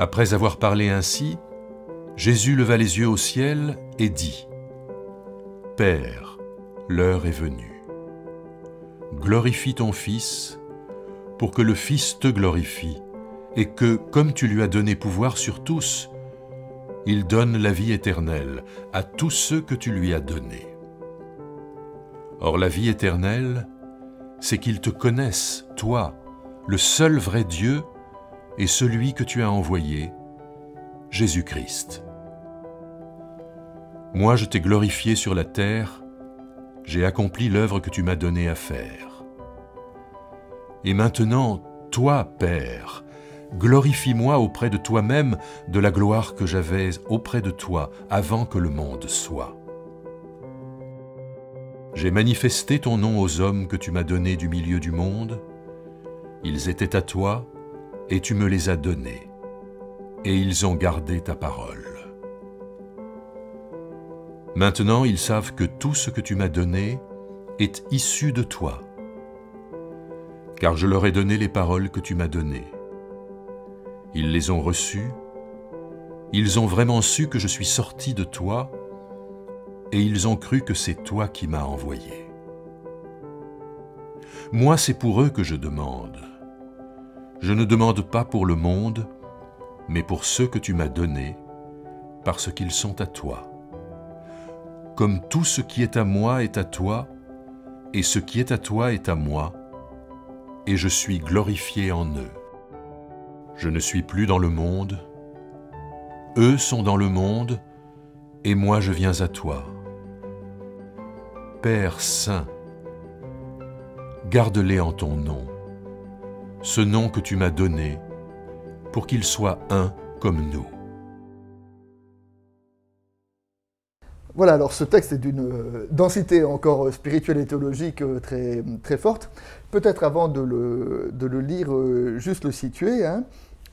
Après avoir parlé ainsi, Jésus leva les yeux au ciel et dit, Père, l'heure est venue. Glorifie ton Fils, pour que le Fils te glorifie, et que, comme tu lui as donné pouvoir sur tous, il donne la vie éternelle à tous ceux que tu lui as donnés. Or la vie éternelle, c'est qu'ils te connaissent, toi, le seul vrai Dieu, et celui que tu as envoyé, Jésus-Christ. Moi je t'ai glorifié sur la terre, j'ai accompli l'œuvre que tu m'as donnée à faire. Et maintenant, toi, Père, glorifie-moi auprès de toi-même de la gloire que j'avais auprès de toi avant que le monde soit. J'ai manifesté ton nom aux hommes que tu m'as donnés du milieu du monde. Ils étaient à toi, et tu me les as donnés, et ils ont gardé ta parole. Maintenant ils savent que tout ce que tu m'as donné est issu de toi, car je leur ai donné les paroles que tu m'as données. Ils les ont reçues, ils ont vraiment su que je suis sorti de toi, et ils ont cru que c'est toi qui m'as envoyé. Moi, c'est pour eux que je demande. Je ne demande pas pour le monde, mais pour ceux que tu m'as donnés, parce qu'ils sont à toi. Comme tout ce qui est à moi est à toi, et ce qui est à toi est à moi, et je suis glorifié en eux. Je ne suis plus dans le monde, eux sont dans le monde, et moi je viens à toi. Père Saint, garde-les en ton nom ce nom que tu m'as donné, pour qu'il soit un comme nous. Voilà, alors ce texte est d'une euh, densité encore euh, spirituelle et théologique euh, très, très forte. Peut-être avant de le, lire, juste le situer. Hein.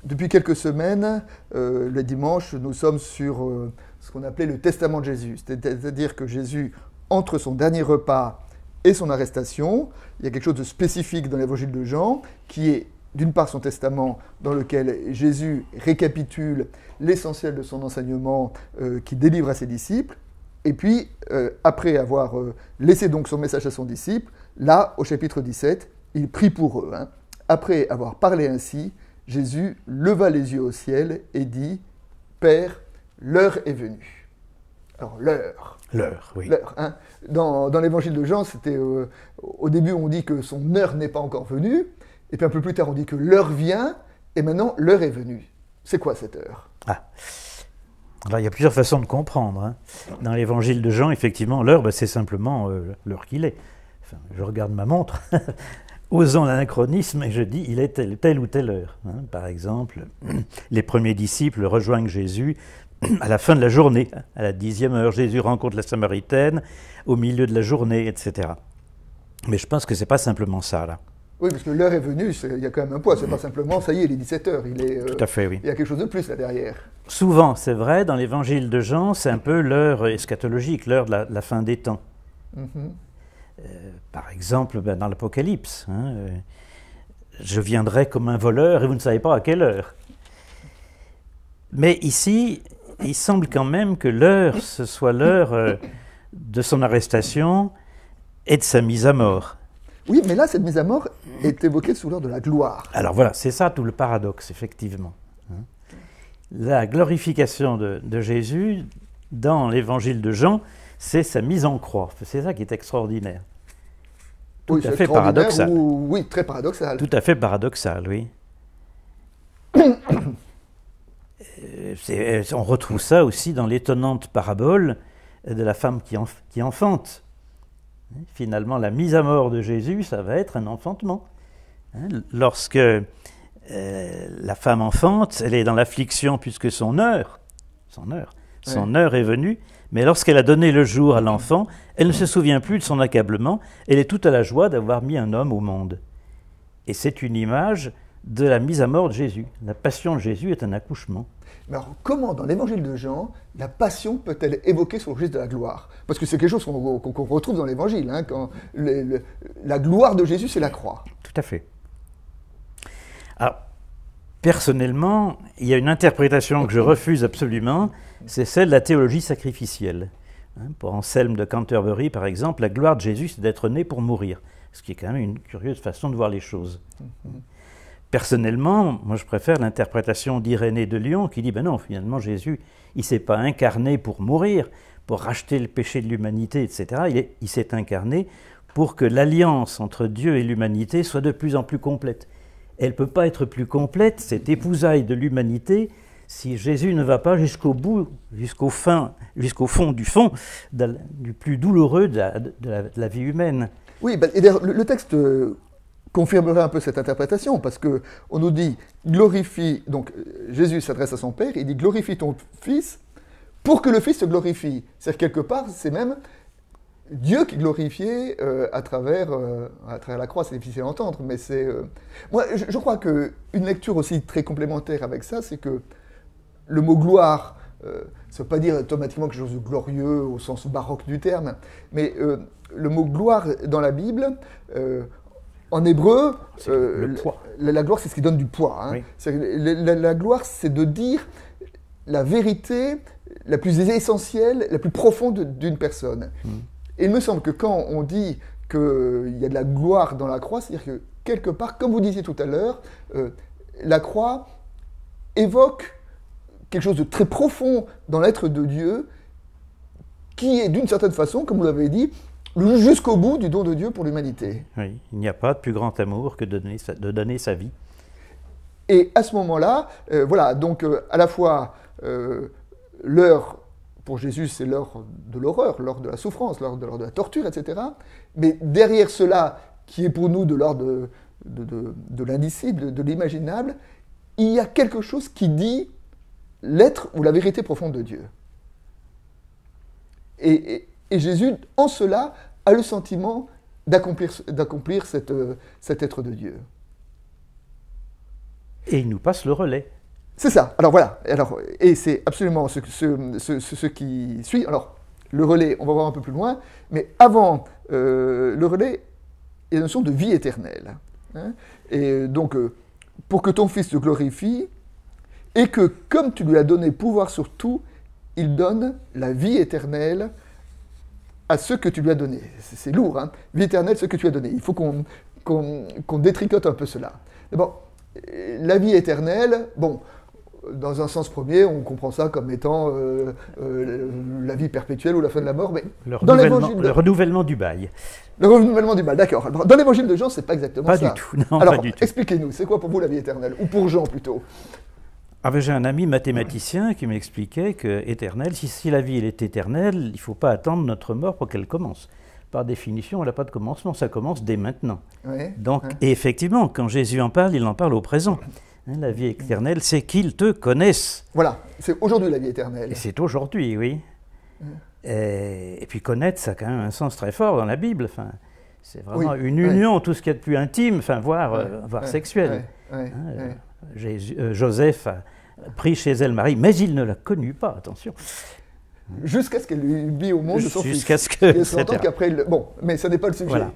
Depuis quelques semaines, les dimanches, nous sommes sur ce qu'on appelait le testament de Jésus, c'est-à-dire que Jésus, entre son dernier repas et son arrestation. Il y a quelque chose de spécifique dans l'évangile de Jean, qui est d'une part son testament dans lequel Jésus récapitule l'essentiel de son enseignement euh, qui qu'il délivre à ses disciples, et puis euh, après avoir euh, laissé donc son message à son disciple, là au chapitre 17, il prie pour eux. Hein. Après avoir parlé ainsi, Jésus leva les yeux au ciel et dit, Père, l'heure est venue l'heure. L'heure, oui. L'heure. Hein. Dans, l'évangile de Jean, c'était euh, au début, on dit que son heure n'est pas encore venue, et puis un peu plus tard, on dit que l'heure vient, et maintenant, l'heure est venue. C'est quoi cette heure ah. Alors, il y a plusieurs façons de comprendre. Hein. Dans l'évangile de Jean, effectivement, l'heure, bah, c'est simplement euh, l'heure qu'il est. je regarde ma montre, osant l'anachronisme, et je dis il est telle, ou telle heure. Hein. Par exemple, les premiers disciples rejoignent Jésus à la fin de la journée, à la dixième heure, Jésus rencontre la Samaritaine au milieu de la journée, etc. Mais je pense que ce n'est pas simplement ça, là. Oui, parce que l'heure est venue, il y a quand même un poids, c'est pas mm. simplement, ça y est, il est 17h, il est... Euh, Tout à fait, oui. Il y a quelque chose de plus là derrière. Souvent, c'est vrai, dans l'évangile de Jean, c'est un peu l'heure eschatologique, l'heure de, la, fin des temps. Mm-hmm. Euh, par exemple, ben, dans l'Apocalypse, hein, euh, je viendrai comme un voleur et vous ne savez pas à quelle heure. Mais ici, il semble quand même que l'heure, ce soit l'heure euh, de son arrestation et de sa mise à mort. Oui, mais là, cette mise à mort est évoquée sous l'heure de la gloire. Alors voilà, c'est ça tout le paradoxe, effectivement. Hein. La glorification de, Jésus dans l'évangile de Jean, c'est sa mise en croix. C'est ça qui est extraordinaire. Tout à fait paradoxal. Ou, oui, très paradoxal. Tout à fait paradoxal, oui. Euh, on retrouve ça aussi dans l'étonnante parabole de la femme qui, enfante. Finalement, la mise à mort de Jésus, ça va être un enfantement. Hein, lorsque euh, la femme enfante, elle est dans l'affliction puisque son heure, son heure, son heure est venue, mais lorsqu'elle a donné le jour à l'enfant, elle ne se souvient plus de son accablement, elle est toute à la joie d'avoir mis un homme au monde. Et c'est une image de la mise à mort de Jésus. La passion de Jésus est un accouchement. alors, comment dans l'évangile de Jean, la passion peut-elle évoquer son geste de la gloire Parce que c'est quelque chose qu'on retrouve dans l'évangile. Hein, quand la gloire de Jésus, c'est la croix. Tout à fait. Alors, ah, personnellement, il y a une interprétation que je refuse absolument c'est celle de la théologie sacrificielle. Hein, pour Anselme de Canterbury, par exemple, la gloire de Jésus, c'est d'être né pour mourir. Ce qui est quand même une curieuse façon de voir les choses. Mhm. Personnellement, moi je préfère l'interprétation d'Irénée de Lyon qui dit ben non, finalement Jésus, il s'est pas incarné pour mourir, pour racheter le péché de l'humanité, etc. Il s'est incarné pour que l'alliance entre Dieu et l'humanité soit de plus en plus complète. Elle ne peut pas être plus complète, cette épousaille de l'humanité, si Jésus ne va pas jusqu'au bout, jusqu'au fin, jusqu'au fond du fond, du plus douloureux de la, vie humaine. Oui, ben, et le, texte euh, confirmerait un peu cette interprétation, parce que on nous dit glorifie, donc Jésus s'adresse à son Père, il dit glorifie ton Fils pour que le Fils se glorifie. C'est-à-dire quelque part, c'est même Dieu qui glorifiait euh, à, travers, euh, à travers la croix, c'est difficile à entendre, mais c'est... Euh, moi, je, je crois qu'une lecture aussi très complémentaire avec ça, c'est que le mot gloire, ça ne veut pas dire automatiquement quelque chose de glorieux au sens baroque du terme, mais le mot gloire dans la Bible, en hébreu, euh, la, gloire, c'est ce qui donne du poids. Hein. La, gloire, c'est de dire la vérité la plus essentielle, la plus profonde d'une personne. Hmm. Et il me semble que quand on dit qu'il euh, y a de la gloire dans la croix, c'est-à-dire que quelque part, comme vous disiez tout à l'heure, euh, la croix évoque quelque chose de très profond dans l'être de Dieu, qui est d'une certaine façon, comme vous l'avez dit, jusqu'au bout du don de Dieu pour l'humanité. Oui, il n'y a pas de plus grand amour que de donner sa, de donner sa vie. Et à ce moment-là, euh, voilà, donc euh, à la fois euh, l'heure pour Jésus, c'est l'heure de l'horreur, l'heure de la souffrance, l'heure de, de, la torture, etc. Mais derrière cela, qui est pour nous de l'ordre de, de, de l'indicible, de l'imaginable, il y a quelque chose qui dit l'être ou la vérité profonde de Dieu. et, et Jésus, en cela, a le sentiment d'accomplir, euh, cet être de Dieu. Et il nous passe le relais. C'est ça. Alors voilà. et c'est absolument ce, qui suit. Alors, le relais, on va voir un peu plus loin. Mais avant euh, le relais, il y a notion de vie éternelle. Hein. et donc, euh, pour que ton Fils te glorifie, et que comme tu lui as donné pouvoir sur tout, il donne la vie éternelle à ce que tu lui as donné. C'est lourd, hein vie éternelle, ce que tu as donné. Il faut qu'on qu'on détricote un peu cela. D'abord, la vie éternelle, bon, dans un sens premier, on comprend ça comme étant euh, euh, la vie perpétuelle ou la fin de la mort, mais le, dans renouvellement, le renouvellement du bail. Le renouvellement du bail, d'accord. Dans l'évangile de Jean, c'est pas exactement ça. Pas du tout, non, Alors, expliquez-nous, c'est quoi pour vous la vie éternelle Ou pour Jean plutôt ah, j'ai un ami mathématicien qui m'expliquait que éternel, si, si, la vie elle est éternelle, il ne faut pas attendre notre mort pour qu'elle commence. Par définition, elle n'a pas de commencement, ça commence dès maintenant. Donc, et effectivement, quand Jésus en parle, il en parle au présent. Hein, la vie éternelle, c'est qu'ils te connaissent. Voilà, c'est aujourd'hui la vie éternelle. Et c'est aujourd'hui, oui. Et, puis connaître, ça a quand même un sens très fort dans la Bible. Enfin, c'est vraiment une union, tout ce qu'il y a de plus intime, enfin, voire, voire sexuel. Jésus, Joseph pris chez elle Marie, mais il ne la connut pas, attention. Jusqu'à ce qu'elle lui au monde Jusqu'à ce que. qu'après. Le... Bon, mais ça n'est pas le sujet. Voilà.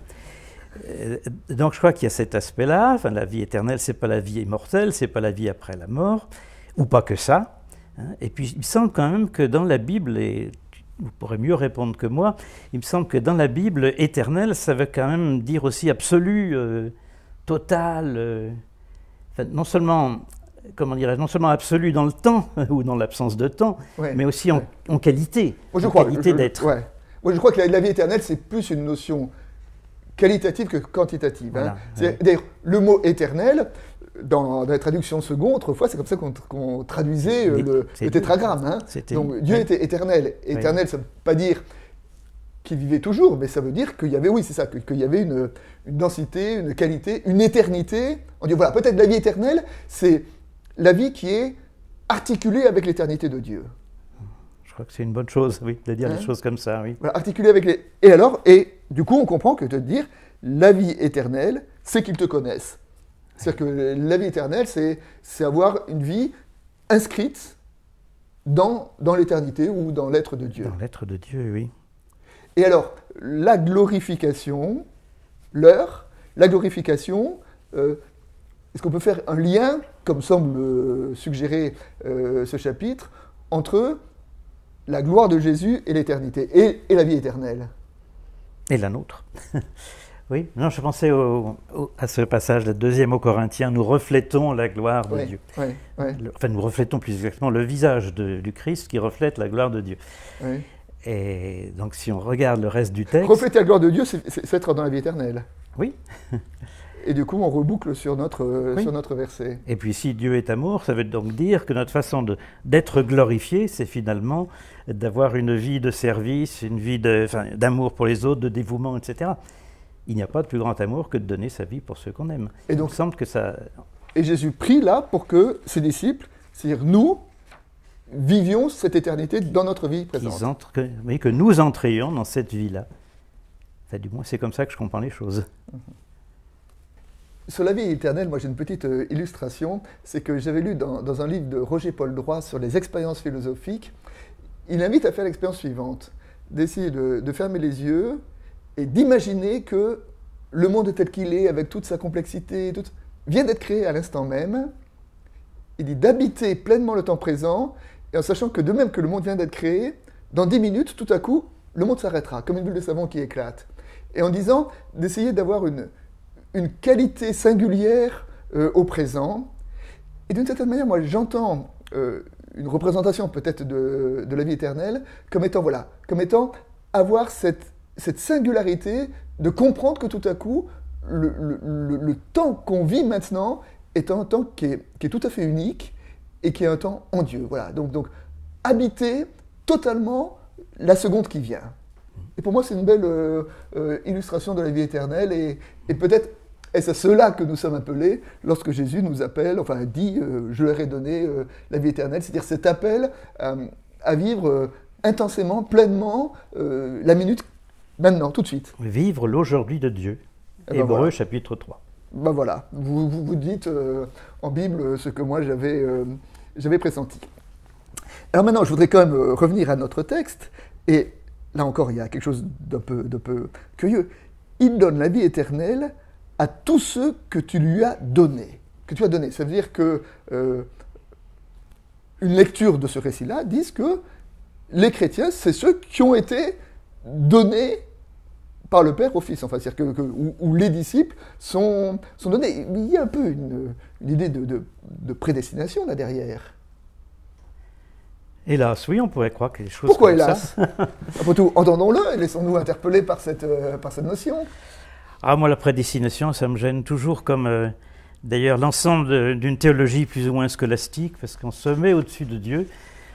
Euh, donc je crois qu'il y a cet aspect-là. Enfin, la vie éternelle, c'est pas la vie immortelle, c'est pas la vie après la mort, ou pas que ça. Hein. Et puis il me semble quand même que dans la Bible, et vous pourrez mieux répondre que moi, il me semble que dans la Bible, éternelle, ça veut quand même dire aussi absolu, euh, total. Euh, non seulement comment dirais-je, non seulement absolu dans le temps ou dans l'absence de temps, mais aussi en, qualité, je en crois, qualité d'être. Moi, je crois que la, vie éternelle, c'est plus une notion qualitative que quantitative. Hein. D'ailleurs, le mot éternel, dans, la traduction second, autrefois, c'est comme ça qu'on traduisait euh, le, tétragramme. Hein. Donc Dieu était éternel. Éternel, ça ne veut pas dire qu'il vivait toujours, mais ça veut dire qu'il y avait, oui, c'est ça, qu'il y avait une, une, densité, une qualité, une éternité. On dit, voilà, peut-être la vie éternelle, c'est la vie qui est articulée avec l'éternité de Dieu. Je crois que c'est une bonne chose, oui, de dire des hein choses comme ça, oui. articulée avec les... Et alors, et du coup, on comprend que de dire la vie éternelle, c'est qu'ils te connaissent. C'est-à-dire que la vie éternelle, c'est, avoir une vie inscrite dans, dans l'éternité ou dans l'être de Dieu. Dans l'être de Dieu, oui. Et alors, la glorification, l'heure, la glorification, euh, est-ce qu'on peut faire un lien, comme semble euh, suggérer euh, ce chapitre, entre la gloire de Jésus et l'éternité, et, la vie éternelle Et la nôtre. oui, non, je pensais à ce passage, la deuxième aux Corinthiens, nous reflétons la gloire de Dieu. enfin, nous reflétons plus exactement le visage du Christ qui reflète la gloire de Dieu. Et donc, si on regarde le reste du texte. Refléter la gloire de Dieu, c'est être dans la vie éternelle. Oui. Et du coup, on reboucle sur notre, euh, sur notre verset. Et puis, si Dieu est amour, ça veut donc dire que notre façon d'être glorifié, c'est finalement d'avoir une vie de service, une vie d'amour pour les autres, de dévouement, etc. Il n'y a pas de plus grand amour que de donner sa vie pour ceux qu'on aime. Et donc, il semble que ça. Et Jésus prie là pour que ses disciples, c'est-à-dire nous, vivions cette éternité dans notre vie présente. que, oui, que nous entrions dans cette vie-là. Enfin, du moins, c'est comme ça que je comprends les choses. Mhm. Sur la vie éternelle, moi j'ai une petite euh, illustration, c'est que j'avais lu dans, un livre de Roger Paul Droit sur les expériences philosophiques, il invite à faire l'expérience suivante, d'essayer de, fermer les yeux et d'imaginer que le monde tel qu'il est, avec toute sa complexité, vient d'être créé à l'instant même. Il dit d'habiter pleinement le temps présent, et en sachant que de même que le monde vient d'être créé, dans dix minutes, tout à coup, le monde s'arrêtera, comme une bulle de savon qui éclate. Et en disant d'essayer d'avoir une, une qualité singulière euh, au présent. Et d'une certaine manière, moi, j'entends euh, une représentation peut-être de, de, la vie éternelle comme étant, voilà, comme étant avoir cette, cette singularité de comprendre que tout à coup, le, le, le, temps qu'on vit maintenant est un temps qui est, qui est, tout à fait unique et qui est un temps en Dieu. Voilà, donc, donc habiter totalement la seconde qui vient. Et pour moi, c'est une belle euh, illustration de la vie éternelle et, et peut-être et c'est cela que nous sommes appelés lorsque Jésus nous appelle, enfin dit, euh, je leur ai donné euh, la vie éternelle, c'est-à-dire cet appel euh, à vivre intensément, pleinement, la minute, maintenant, tout de suite. Vivre l'aujourd'hui de Dieu. Et eh ben Hébreu chapitre 3. Ben voilà, vous vous, dites en Bible ce que moi j'avais j'avais pressenti. Alors maintenant, je voudrais quand même revenir à notre texte, et là encore, il y a quelque chose d'un peu, peu curieux. Il donne la vie éternelle à tous ceux que tu lui as donné, Que tu as donné. Ça veut dire que euh, une lecture de ce récit-là dit que les chrétiens, c'est ceux qui ont été donnés par le Père au Fils, enfin, où, les disciples sont, sont donnés. Il y a un peu une, idée de, prédestination là derrière. Hélas, oui, on pourrait croire que les choses. Pourquoi comme hélas Après tout, entendons-le et laissons-nous interpeller par cette, euh, par cette notion. Ah, moi, la prédestination, ça me gêne toujours comme, euh, d'ailleurs, l'ensemble d'une théologie plus ou moins scolastique, parce qu'on se met au-dessus de Dieu,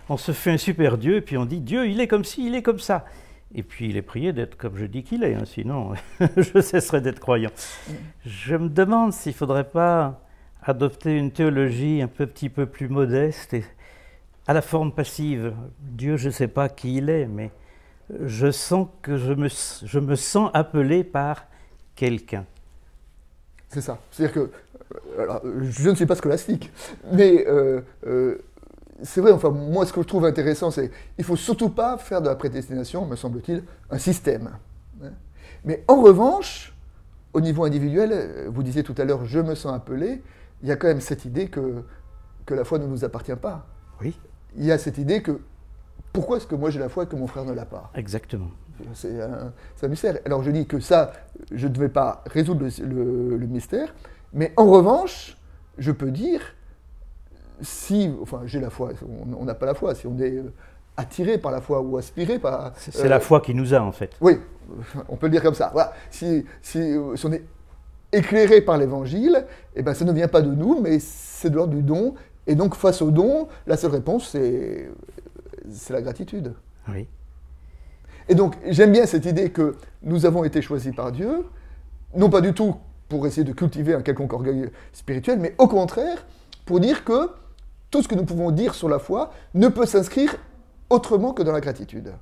on se fait un super Dieu, et puis on dit Dieu, il est comme ci, il est comme ça. Et puis il est prié d'être comme je dis qu'il est, hein, sinon je cesserai d'être croyant. Je me demande s'il ne faudrait pas adopter une théologie un peu, petit peu plus modeste et à la forme passive. Dieu, je ne sais pas qui il est, mais je sens que je me, je me sens appelé par quelqu'un. C'est ça. C'est-à-dire que euh, alors, je ne suis pas scolastique, mais euh, euh, c'est vrai, enfin, moi, ce que je trouve intéressant, c'est qu'il ne faut surtout pas faire de la prédestination, me semble-t-il, un système. Hein. Mais en revanche, au niveau individuel, vous disiez tout à l'heure, je me sens appelé, il y a quand même cette idée que, que la foi ne nous appartient pas. Oui. Il y a cette idée que pourquoi est-ce que moi j'ai la foi et que mon frère ne l'a pas Exactement. C'est un, mystère. Alors je dis que ça, je ne vais pas résoudre le, mystère, mais en revanche, je peux dire, si, enfin j'ai la foi, on n'a pas la foi, si on est euh, attiré par la foi ou aspiré par... C'est la euh, foi qui nous a en fait. Oui, on peut le dire comme ça. Euh, si, on est éclairé par l'évangile, eh ben, ça ne vient pas de nous, mais c'est de l'ordre du don. Et donc face au don, la seule réponse, c'est la gratitude. Oui. Et donc, j'aime bien cette idée que nous avons été choisis par Dieu, non pas du tout pour essayer de cultiver un quelconque orgueil spirituel, mais au contraire, pour dire que tout ce que nous pouvons dire sur la foi ne peut s'inscrire autrement que dans la gratitude.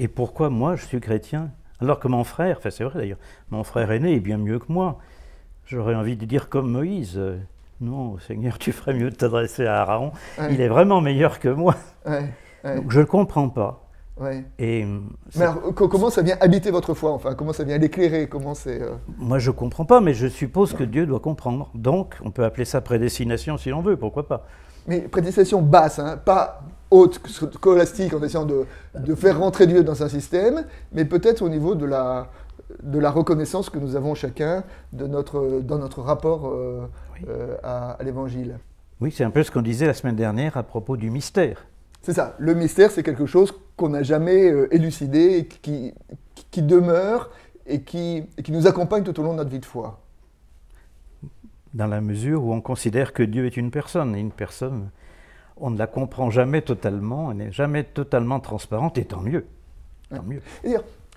Et pourquoi moi, je suis chrétien Alors que mon frère, enfin c'est vrai d'ailleurs, mon frère aîné est bien mieux que moi. J'aurais envie de dire comme Moïse. Euh, non, Seigneur, tu ferais mieux de t'adresser à Aaron. Il est vraiment meilleur que moi. Donc, je ne le comprends pas. Et, euh, mais alors, comment ça vient habiter votre foi Enfin, comment ça vient l'éclairer Comment euh Moi, je comprends pas, mais je suppose que Dieu doit comprendre. Donc, on peut appeler ça prédestination si l'on veut, pourquoi pas Mais prédestination basse, hein, pas haute, scolastique, en essayant de, faire rentrer Dieu dans un système, mais peut-être au niveau de la reconnaissance que nous avons chacun de notre, dans notre rapport euh, à l'Évangile. Oui, c'est un peu ce qu'on disait la semaine dernière à propos du mystère. C'est ça. Le mystère, c'est quelque chose qu'on n'a jamais euh, élucidé, et qui, demeure et qui, nous accompagne tout au long de notre vie de foi. Dans la mesure où on considère que Dieu est une personne, et une personne, on ne la comprend jamais totalement, elle n'est jamais totalement transparente, et tant mieux. Tant mieux.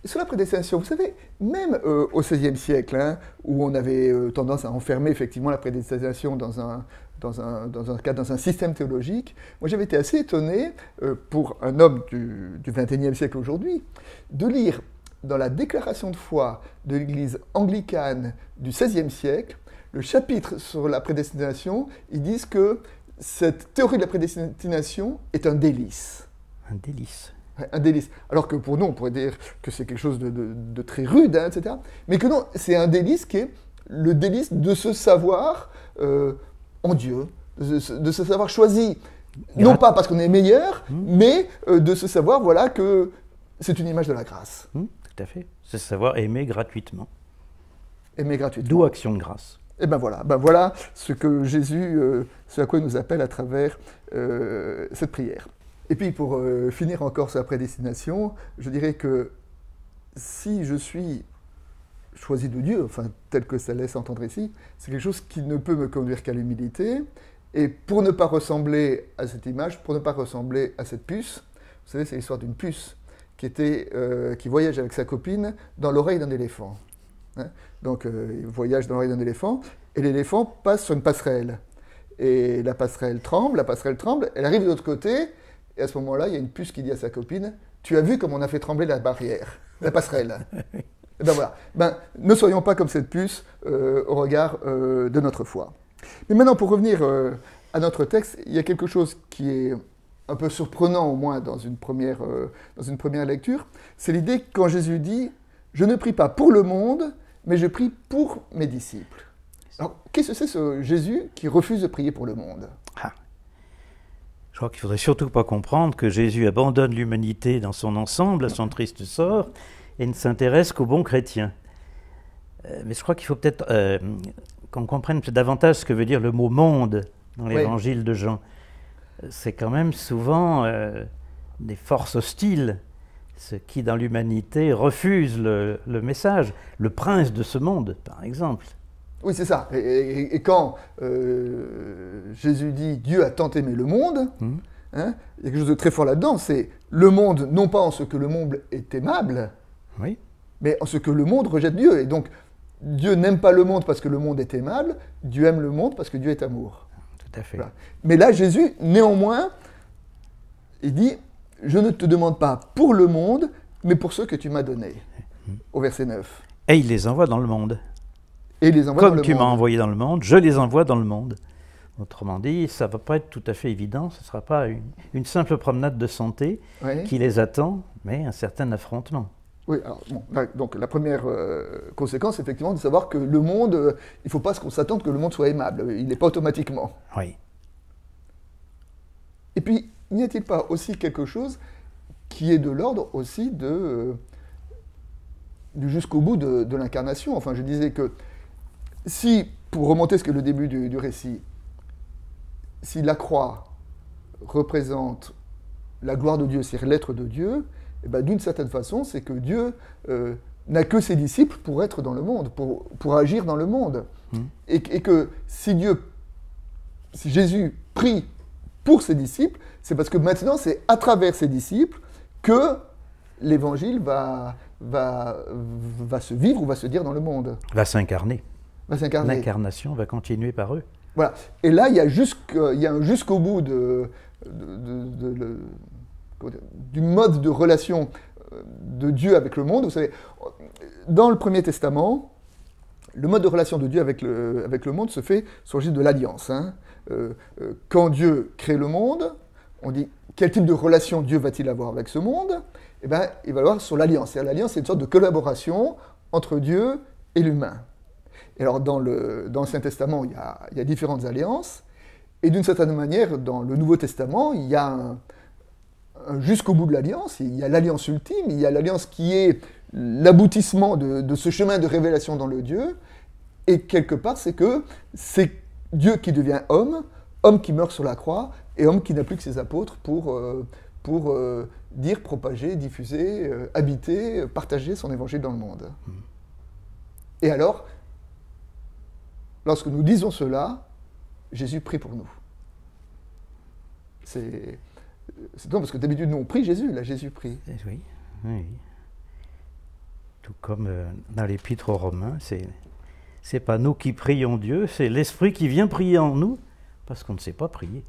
sur la prédestination, vous savez, même euh, au XVIe siècle, hein, où on avait euh, tendance à enfermer effectivement la prédestination dans un, dans un, dans un, cadre, dans un système théologique. Moi, j'avais été assez étonné, euh, pour un homme du, XXIe siècle aujourd'hui, de lire dans la déclaration de foi de l'Église anglicane du XVIe siècle, le chapitre sur la prédestination, ils disent que cette théorie de la prédestination est un délice. Un délice un délice. Alors que pour nous, on pourrait dire que c'est quelque chose de, très rude, hein, etc. Mais que non, c'est un délice qui est le délice de se savoir euh, en Dieu, de se, savoir choisi, non pas parce qu'on est meilleur, hmm. mais euh, de se savoir voilà que c'est une image de la grâce. Hmm, tout à fait. C'est savoir aimer gratuitement. Aimer gratuitement. D'où action de grâce. Et eh ben voilà, ben voilà ce que Jésus, euh, ce à quoi il nous appelle à travers euh, cette prière. Et puis pour finir encore sur la prédestination, je dirais que si je suis choisi de Dieu, enfin tel que ça laisse entendre ici, c'est quelque chose qui ne peut me conduire qu'à l'humilité. Et pour ne pas ressembler à cette image, pour ne pas ressembler à cette puce, vous savez, c'est l'histoire d'une puce qui, était, euh, qui voyage avec sa copine dans l'oreille d'un éléphant. Hein. Donc euh, il voyage dans l'oreille d'un éléphant, et l'éléphant passe sur une passerelle. Et la passerelle tremble, la passerelle tremble, elle arrive de l'autre côté, et à ce moment-là, il y a une puce qui dit à sa copine, tu as vu comment on a fait trembler la barrière, la passerelle. Eh ben voilà. Ben, ne soyons pas comme cette puce euh, au regard euh, de notre foi. Mais maintenant, pour revenir euh, à notre texte, il y a quelque chose qui est un peu surprenant, au moins dans une première, dans une première lecture. C'est l'idée que quand Jésus dit Je ne prie pas pour le monde, mais je prie pour mes disciples. Alors, qu'est-ce que c'est ce Jésus qui refuse de prier pour le monde ah. Je crois qu'il ne faudrait surtout pas comprendre que Jésus abandonne l'humanité dans son ensemble, à son triste sort, et ne s'intéresse qu'aux bons chrétiens. Euh, mais je crois qu'il faut peut-être euh, qu'on comprenne davantage ce que veut dire le mot monde dans l'évangile de Jean. C'est quand même souvent euh, des forces hostiles, ce qui dans l'humanité refuse le, message. Le prince de ce monde, par exemple. Oui, c'est ça. Et, quand Jésus dit Dieu a tant aimé le monde, hum. hein il y a quelque chose de très fort là-dedans. C'est le monde, non pas en ce que le monde est aimable, oui. Mais ce que le monde rejette Dieu. Et donc, Dieu n'aime pas le monde parce que le monde est aimable, Dieu aime le monde parce que Dieu est amour. Tout à fait. Mais là, Jésus, néanmoins, il dit, je ne te demande pas pour le monde, mais pour ceux que tu m'as donnés. Mm. Au verset 9. Et il les envoie dans le monde. Et il les envoie dans le tu m'as envoyé dans le monde, je les envoie dans le monde. Autrement dit, ça ne va pas être tout à fait évident, ce ne sera pas une, simple promenade de santé qui les attend, mais un certain affrontement. Oui, alors, donc la première euh, conséquence, effectivement, de savoir que le monde, euh, il ne faut pas qu'on s'attende que le monde soit aimable. Il n'est pas automatiquement. Oui. Et puis, n'y a-t-il pas aussi quelque chose qui est de l'ordre aussi de, euh, jusqu'au bout de, l'incarnation Enfin, je disais que si, pour remonter ce que le début du, du récit, si la croix représente la gloire de Dieu, c'est-à-dire l'être de Dieu, eh ben, d'une certaine façon, c'est que Dieu euh, n'a que ses disciples pour être dans le monde, pour, pour agir dans le monde. Hmm. Et, que si Dieu, si Jésus prie pour ses disciples, c'est parce que maintenant, c'est à travers ses disciples que l'évangile va, va, va se vivre ou va se dire dans le monde. Va s'incarner. Va s'incarner. L'incarnation va continuer par eux. Voilà. Et là, il y a, il y a un jusqu'au bout de, de du mode de relation euh, de Dieu avec le monde. Vous savez, dans le Premier Testament, le mode de relation de Dieu avec le, avec le monde se fait sur le de l'alliance. Hein. Euh, euh, quand Dieu crée le monde, on dit quel type de relation Dieu va-t-il avoir avec ce monde Eh bien, il va avoir sur l'alliance. Et l'alliance, c'est une sorte de collaboration entre Dieu et l'humain. Et alors, dans l'Ancien dans Testament, il y, a, il y, a, différentes alliances. Et d'une certaine manière, dans le Nouveau Testament, il y a un, jusqu'au bout de l'alliance. Il y a l'alliance ultime, il y a l'alliance qui est l'aboutissement de, ce chemin de révélation dans le Dieu. Et quelque part, c'est que c'est Dieu qui devient homme, homme qui meurt sur la croix, et homme qui n'a plus que ses apôtres pour, euh, pour euh, dire, propager, diffuser, euh, habiter, partager son évangile dans le monde. Mm. Et alors, lorsque nous disons cela, Jésus prie pour nous. C'est c'est parce que d'habitude, nous, on prie Jésus. Là, Jésus prie. Eh oui, oui. Tout comme euh, dans l'Épître aux Romains, c'est pas nous qui prions Dieu, c'est l'Esprit qui vient prier en nous parce qu'on ne sait pas prier.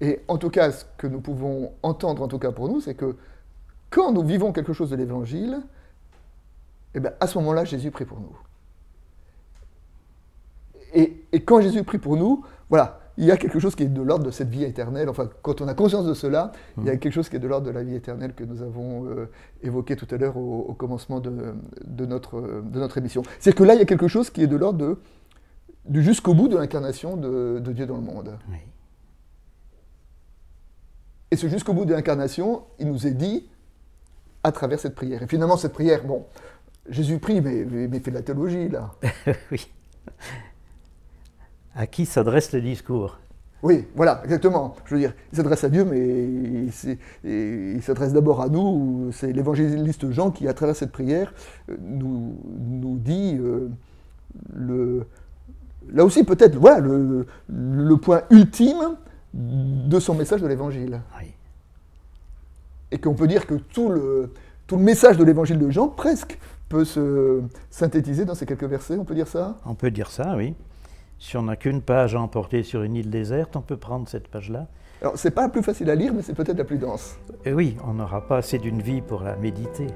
Et en tout cas, ce que nous pouvons entendre, en tout cas pour nous, c'est que quand nous vivons quelque chose de l'Évangile, eh bien, à ce moment-là, Jésus prie pour nous. et, quand Jésus prie pour nous, voilà, il y a quelque chose qui est de l'ordre de cette vie éternelle. Enfin, quand on a conscience de cela, il y a hmm. quelque chose qui est de l'ordre de la vie éternelle que nous avons euh, évoqué tout à l'heure au, commencement de, notre, de notre émission. C'est que là, il y a quelque chose qui est de l'ordre de, du jusqu'au bout de l'incarnation de, Dieu dans le monde. Et ce jusqu'au bout de l'incarnation, il nous est dit à travers cette prière. Et finalement, cette prière, bon, Jésus prie, mais, mais fait de la théologie, là. oui à qui s'adresse le discours. Oui, voilà, exactement. Je veux dire, il s'adresse à Dieu, mais il s'adresse d'abord à nous. C'est l'évangéliste Jean qui, à travers cette prière, euh, nous, nous dit euh, le, là aussi peut-être voilà, le, le, point ultime de son message de l'évangile. Oui. Et qu'on peut dire que tout le, tout le message de l'évangile de Jean, presque, peut se synthétiser dans ces quelques versets, on peut dire ça On peut dire ça, oui. Si on n'a qu'une page à emporter sur une île déserte, on peut prendre cette page-là. Alors, c'est pas la plus facile à lire, mais c'est peut-être la plus dense. Et oui, on n'aura pas assez d'une vie pour la méditer.